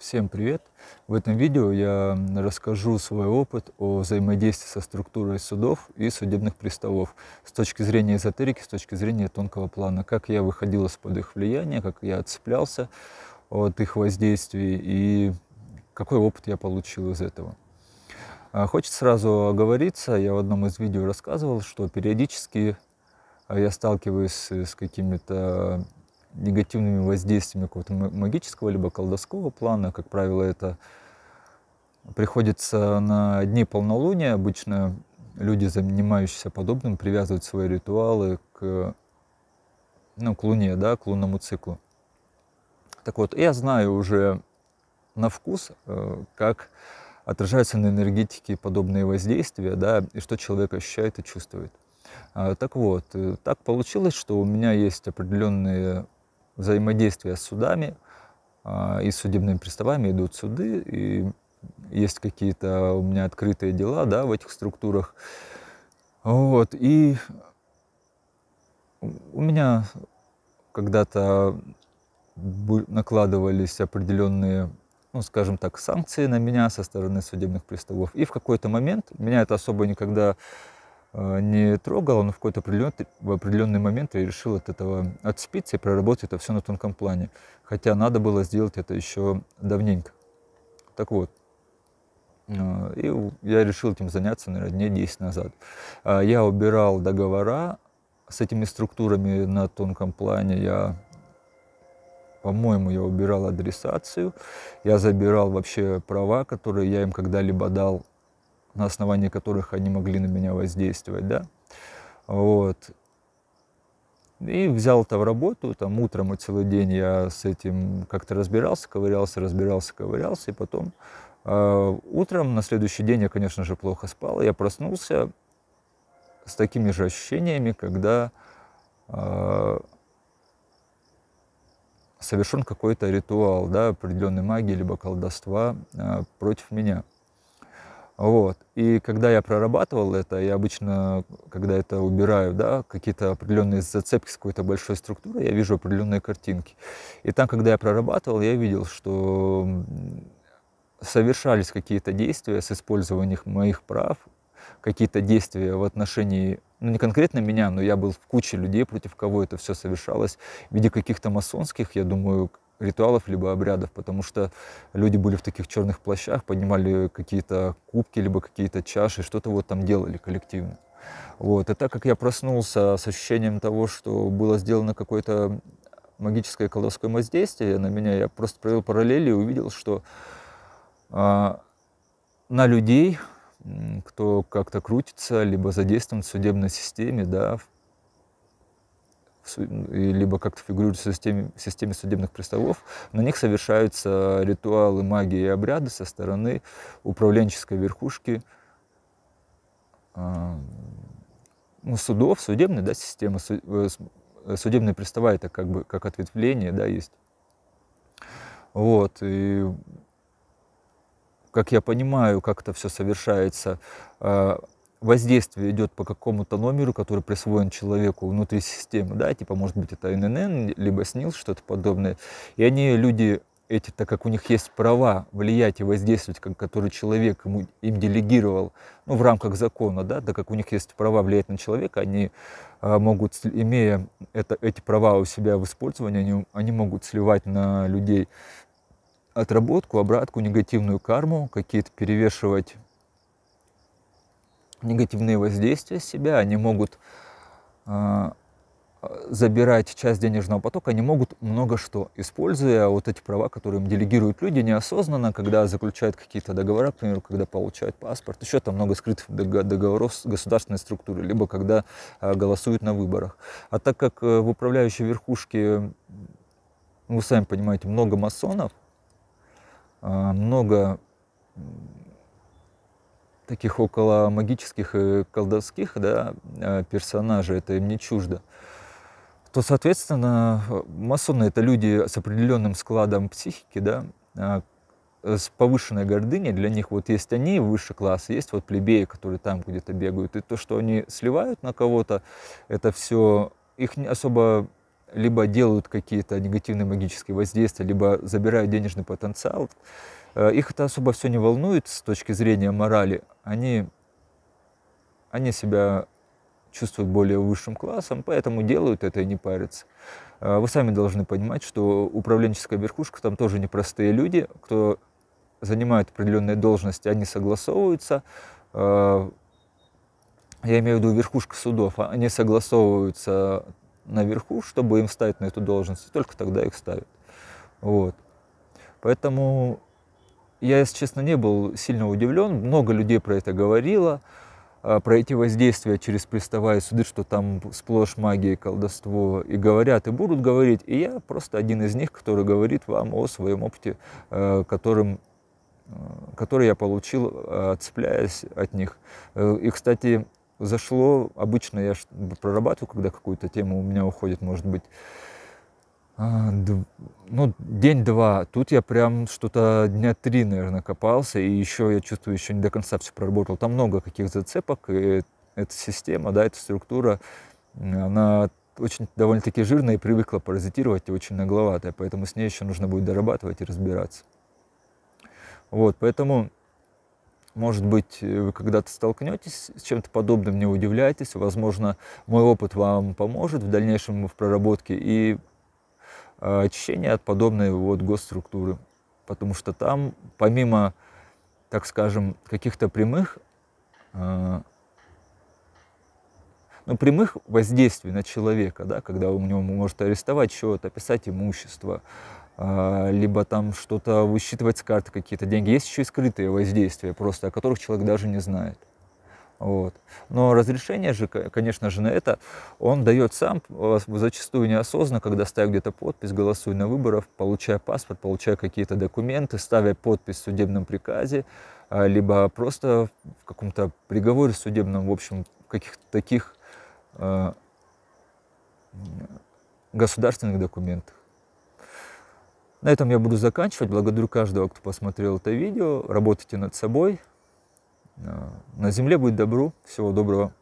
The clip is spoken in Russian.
Всем привет! В этом видео я расскажу свой опыт о взаимодействии со структурой судов и судебных приставов с точки зрения эзотерики, с точки зрения тонкого плана, как я выходил из-под их влияния, как я отцеплялся от их воздействий и какой опыт я получил из этого. А, хочется сразу оговориться, я в одном из видео рассказывал, что периодически а, я сталкиваюсь с какими-то негативными воздействиями какого-то магического либо колдовского плана. Как правило, это приходится на дни полнолуния. Обычно люди, занимающиеся подобным, привязывают свои ритуалы к, ну, к Луне, да, к лунному циклу. Так вот, я знаю уже на вкус, э, как отражаются на энергетике подобные воздействия, да, и что человек ощущает и чувствует. А, так вот, э, так получилось, что у меня есть определенные взаимодействия с судами а, и с судебными приставами идут суды, и есть какие-то у меня открытые дела, да, в этих структурах. Вот, и у меня когда-то накладывались определенные, ну, скажем так, санкции на меня со стороны судебных приставов. И в какой-то момент меня это особо никогда Э, не трогал, но в какой-то определенный, в определенный момент я решил от этого отцепиться и проработать это все на тонком плане. Хотя надо было сделать это еще давненько. Так вот, э, и я решил этим заняться, наверное, дней 10 назад. Э, я убирал договора с этими структурами на тонком плане. Я, по-моему, я убирал адресацию. Я забирал вообще права, которые я им когда-либо дал на основании которых они могли на меня воздействовать, да. Вот. И взял это в работу, там утром и целый день я с этим как-то разбирался, ковырялся, разбирался, ковырялся, и потом э, утром на следующий день я, конечно же, плохо спал, я проснулся с такими же ощущениями, когда э, совершен какой-то ритуал, да, определенной магии либо колдовства э, против меня – вот. И когда я прорабатывал это, я обычно, когда это убираю, да, какие-то определенные зацепки с какой-то большой структурой, я вижу определенные картинки. И там, когда я прорабатывал, я видел, что совершались какие-то действия с использованием моих прав, какие-то действия в отношении, ну не конкретно меня, но я был в куче людей, против кого это все совершалось, в виде каких-то масонских, я думаю, ритуалов, либо обрядов, потому что люди были в таких черных плащах, поднимали какие-то кубки, либо какие-то чаши, что-то вот там делали коллективно. Вот. И так как я проснулся с ощущением того, что было сделано какое-то магическое колдовское воздействие на меня, я просто провел параллели и увидел, что а, на людей, кто как-то крутится, либо задействован в судебной системе, да, либо как-то фигурируют в системе, в системе судебных приставов, на них совершаются ритуалы магии и обряды со стороны управленческой верхушки а, ну, судов, судебной да, системы, э, э, судебные пристава это как бы как ответвление, да, есть. Вот, и как я понимаю, как это все совершается, а, воздействие идет по какому-то номеру, который присвоен человеку внутри системы, да, типа, может быть, это ННН, либо СНИЛ, что-то подобное. И они, люди эти, так как у них есть права влиять и воздействовать, как которые человек ему, им делегировал, ну, в рамках закона, да, так как у них есть права влиять на человека, они э, могут, имея это, эти права у себя в использовании, они, они могут сливать на людей отработку, обратку, негативную карму, какие-то перевешивать негативные воздействия себя, они могут э, забирать часть денежного потока, они могут много что, используя вот эти права, которые им делегируют люди неосознанно, когда заключают какие-то договора, к примеру, когда получают паспорт, еще там много скрытых договоров с государственной структурой, либо когда э, голосуют на выборах. А так как э, в управляющей верхушке, вы сами понимаете, много масонов, а, много таких около магических и колдовских да, э, персонажей, это им не чуждо, то, соответственно, масоны — это люди с определенным складом психики, да, а, с повышенной гордыней, для них вот есть они высший класс, есть вот плебеи, которые там где-то бегают. И то, что они сливают на кого-то, это все, их особо либо делают какие-то негативные магические воздействия, либо забирают денежный потенциал. Э, их это особо все не волнует с точки зрения морали. Они, они себя чувствуют более высшим классом, поэтому делают это и не парятся. Э, вы сами должны понимать, что управленческая верхушка, там тоже непростые люди, кто занимает определенные должности, они согласовываются. Э, я имею в виду верхушка судов, они согласовываются наверху, чтобы им встать на эту должность, и только тогда их ставят. Вот. Поэтому я, если честно, не был сильно удивлен. Много людей про это говорило, а, про эти воздействия через приставая суды, что там сплошь магия и колдовство, и говорят, и будут говорить. И я просто один из них, который говорит вам о своем опыте, э, которым э, который я получил, э, отцепляясь от них. И, кстати, зашло, обычно я прорабатываю, когда какую-то тему у меня уходит, может быть, а, ну, день-два. Тут я прям что-то дня три, наверное, копался. И еще, я чувствую, еще не до конца все проработал. Там много каких зацепок. И эта система, да, эта структура, она очень довольно-таки жирная и привыкла паразитировать, и очень нагловатая. Поэтому с ней еще нужно будет дорабатывать и разбираться. Вот, поэтому, может быть, вы когда-то столкнетесь с чем-то подобным, не удивляйтесь. Возможно, мой опыт вам поможет в дальнейшем в проработке. И Э, очищение от подобной вот госструктуры. Потому что там, помимо, так скажем, каких-то прямых, э, ну, прямых воздействий на человека, да, когда у него может арестовать чего-то, описать имущество, э, либо там что-то высчитывать с карты какие-то деньги. Есть еще и скрытые воздействия просто, о которых человек даже не знает. Вот. Но разрешение же, конечно же, на это он дает сам, э, зачастую неосознанно, когда ставя где-то подпись, голосуя на выборах, получая паспорт, получая какие-то документы, ставя подпись в судебном приказе, а, либо просто в каком-то приговоре судебном, в общем, каких-то таких э, государственных документах. На этом я буду заканчивать. Благодарю каждого, кто посмотрел это видео. Работайте над собой. Э, на земле будет добро. Всего доброго.